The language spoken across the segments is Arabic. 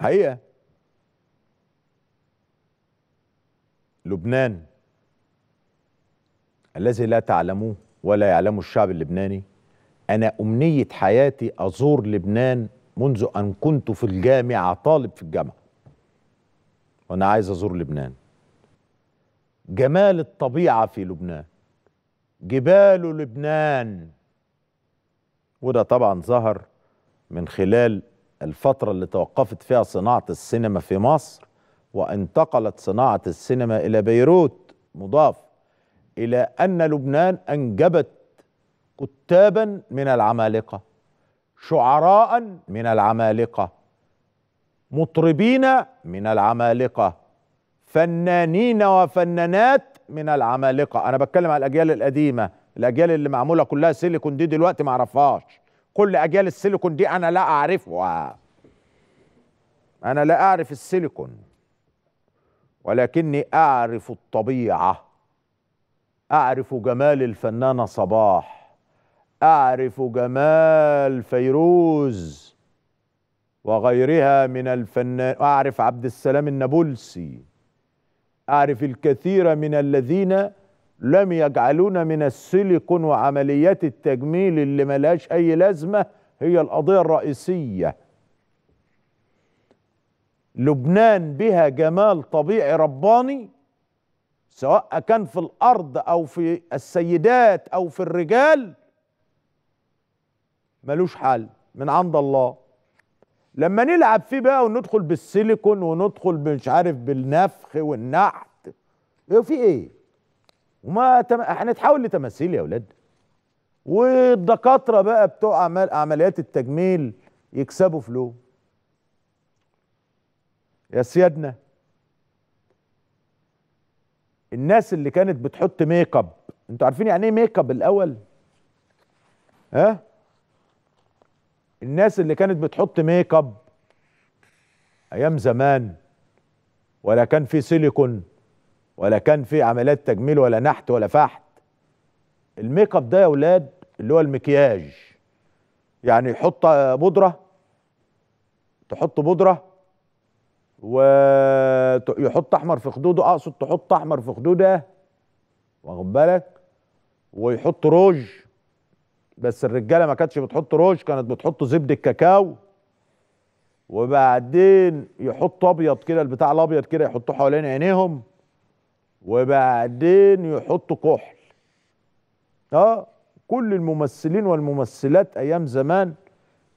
حقيقه لبنان الذي لا تعلموه ولا يعلمه الشعب اللبناني انا امنيه حياتي ازور لبنان منذ ان كنت في الجامعه طالب في الجامعه وانا عايز ازور لبنان جمال الطبيعه في لبنان جبال لبنان وده طبعا ظهر من خلال الفترة اللي توقفت فيها صناعة السينما في مصر وانتقلت صناعة السينما إلى بيروت مضاف إلى أن لبنان أنجبت كتابا من العمالقة شعراء من العمالقة مطربين من العمالقة فنانين وفنانات من العمالقة أنا بتكلم على الأجيال القديمة الأجيال اللي معمولة كلها سيليكون دي دلوقتي معرفهاش كل اجيال السيليكون دي انا لا اعرفها انا لا اعرف السيليكون ولكني اعرف الطبيعه اعرف جمال الفنانه صباح اعرف جمال فيروز وغيرها من الفنان اعرف عبد السلام النابلسي اعرف الكثير من الذين لم يجعلون من السيليكون وعمليات التجميل اللي ملهاش أي لازمة هي القضية الرئيسية لبنان بها جمال طبيعي رباني سواء كان في الأرض أو في السيدات أو في الرجال ملوش حل من عند الله لما نلعب فيه بقى وندخل بالسيليكون وندخل مش عارف بالنفخ والنحت في ايه وما تم... هنتحول لتماثيل يا ولاد والدكاتره بقى بتوع عمال... عمليات التجميل يكسبوا فلو يا سيادنا الناس اللي كانت بتحط ميك اب انتوا عارفين يعني ايه ميك اب الاول ها الناس اللي كانت بتحط ميك اب ايام زمان ولا كان في سيليكون ولا كان في عمليات تجميل ولا نحت ولا فحت الميك اب ده يا اولاد اللي هو المكياج يعني يحط بودره تحط بودره ويحط احمر في خدوده اقصد تحط احمر في خدوده واخد بالك ويحط روج بس الرجاله ما كانتش بتحط روج كانت بتحط زبده كاكاو وبعدين يحط ابيض كده البتاع الابيض كده يحطوه حوالين عينيهم وبعدين يحط كحل اه كل الممثلين والممثلات ايام زمان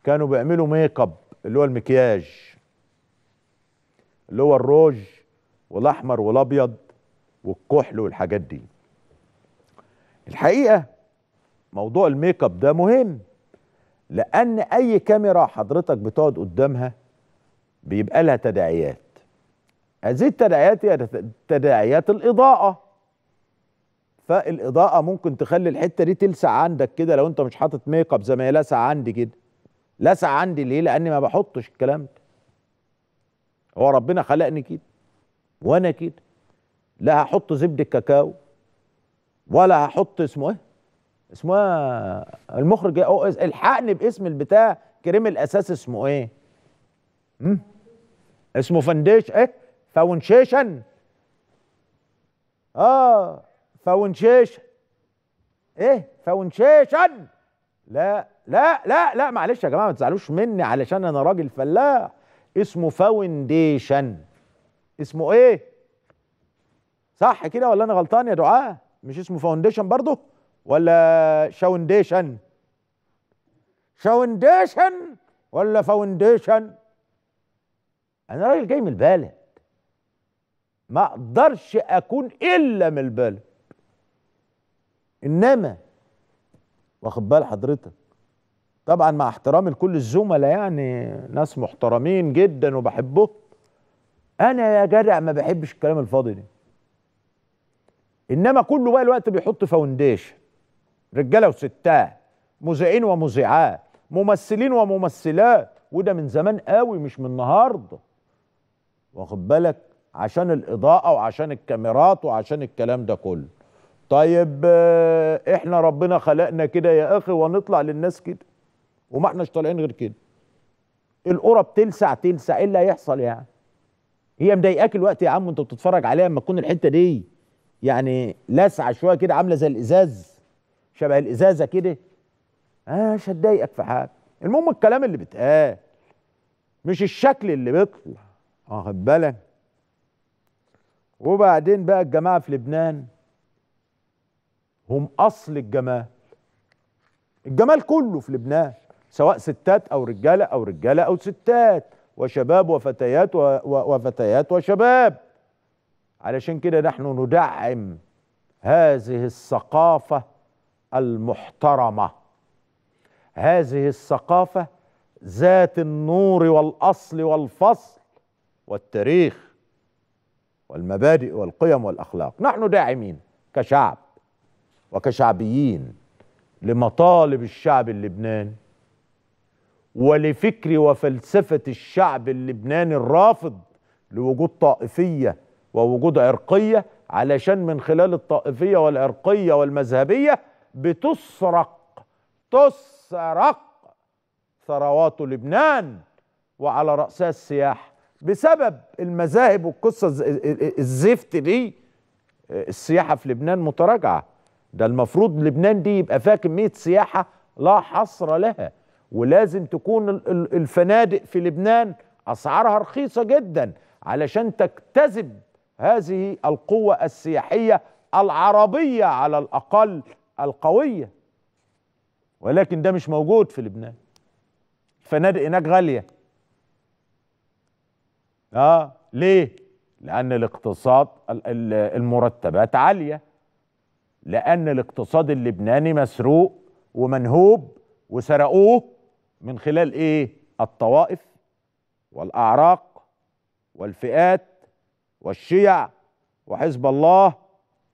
كانوا بيعملوا ميك اب اللي هو المكياج اللي هو الروج والاحمر والابيض والكحل والحاجات دي الحقيقه موضوع الميك اب ده مهم لان اي كاميرا حضرتك بتقعد قدامها بيبقى لها تداعيات هذه التداعيات هي تداعيات الإضاءة فالإضاءة ممكن تخلي الحتة دي تلسع عندك كده لو أنت مش حاطط ميك اب زي ما هي لسع عندي كده لسع عندي ليه؟ لأني ما بحطش الكلام ده هو ربنا خلقني كده وأنا كده لا هحط زبدة كاكاو ولا هحط اسمه ايه؟ اسمه ايه؟ المخرج او الحقني باسم البتاع كريم الاساس اسمه ايه؟ اسمه فنديش ايه؟ فاونشيشن اه فاونشيشن ايه فاونشيشن لا لا لا لا معلش يا جماعه ما تزعلوش مني علشان انا راجل فلاح اسمه فاونديشن اسمه ايه صح كده ولا انا غلطان يا دعاء مش اسمه فاونديشن برضه ولا شاونديشن شاونديشن ولا فاونديشن انا راجل جاي من البالغ ما اقدرش اكون الا من البلد انما واخد بال حضرتك طبعا مع احترامي لكل الزملاء يعني ناس محترمين جدا وبحبهم انا يا جدع ما بحبش الكلام الفاضي ده انما كله بقى الوقت بيحط فاونديشن رجاله وستات مذيعين ومذيعات ممثلين وممثلات وده من زمان قوي مش من النهارده واخد بالك عشان الاضاءه وعشان الكاميرات وعشان الكلام ده كله طيب آه، احنا ربنا خلقنا كده يا اخي ونطلع للناس كده وما احناش طالعين غير كده القرى بتلسع تلسع ايه اللي هيحصل يعني هي مضايقاك الوقت يا عم وانت بتتفرج عليها اما تكون الحته دي يعني لاسعه شويه كده عامله زي الازاز شبه الازازه كده اه مش هتضايقك في حاجه المهم الكلام اللي بيتقال مش الشكل اللي بيطلع واخد بالك وبعدين بقى الجماعة في لبنان هم أصل الجمال الجمال كله في لبنان سواء ستات أو رجالة أو رجالة أو ستات وشباب وفتيات و... وفتيات وشباب علشان كده نحن ندعم هذه الثقافة المحترمة هذه الثقافة ذات النور والأصل والفصل والتاريخ والمبادئ والقيم والاخلاق نحن داعمين كشعب وكشعبيين لمطالب الشعب اللبناني ولفكر وفلسفه الشعب اللبناني الرافض لوجود طائفيه ووجود عرقيه علشان من خلال الطائفيه والعرقيه والمذهبيه بتسرق تسرق ثروات لبنان وعلى راسها السياحه بسبب المذاهب والقصه الزفت دي آه، السياحه في لبنان متراجعه ده المفروض لبنان دي يبقى فيها كميه سياحه لا حصر لها ولازم تكون الفنادق في لبنان اسعارها رخيصه جدا علشان تجتذب هذه القوه السياحيه العربيه على الاقل القويه ولكن ده مش موجود في لبنان الفنادق هناك غاليه اه ليه لان الاقتصاد المرتبات عاليه لان الاقتصاد اللبناني مسروق ومنهوب وسرقوه من خلال ايه الطوائف والاعراق والفئات والشيع وحزب الله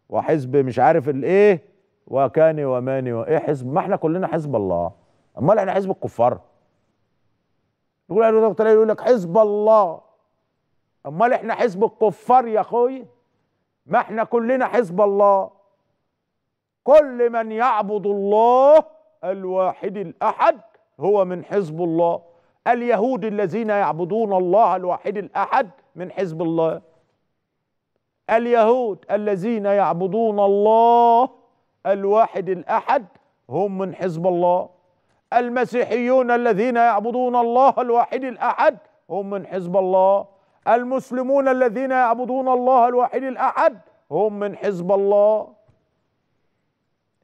وحزب مش عارف الايه وكاني وماني وايه حزب ما احنا كلنا حزب الله امال احنا حزب الكفار يقول لك حزب الله امال احنا حزب الكفار يا اخوي ما احنا كلنا حزب الله كل من يعبد الله الواحد الاحد هو من حزب الله اليهود الذين يعبدون الله الواحد الاحد من حزب الله اليهود الذين يعبدون الله الواحد الاحد هم من حزب الله المسيحيون الذين يعبدون الله الواحد الاحد هم من حزب الله المسلمون الذين يعبدون الله الواحد الأحد هم من حزب الله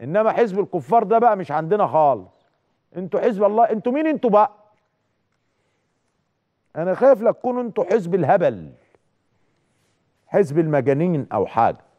إنما حزب الكفار ده بقى مش عندنا خالص انتوا حزب الله انتوا مين انتوا بقى انا خايف لا تكونوا انتوا حزب الهبل حزب المجانين او حاجه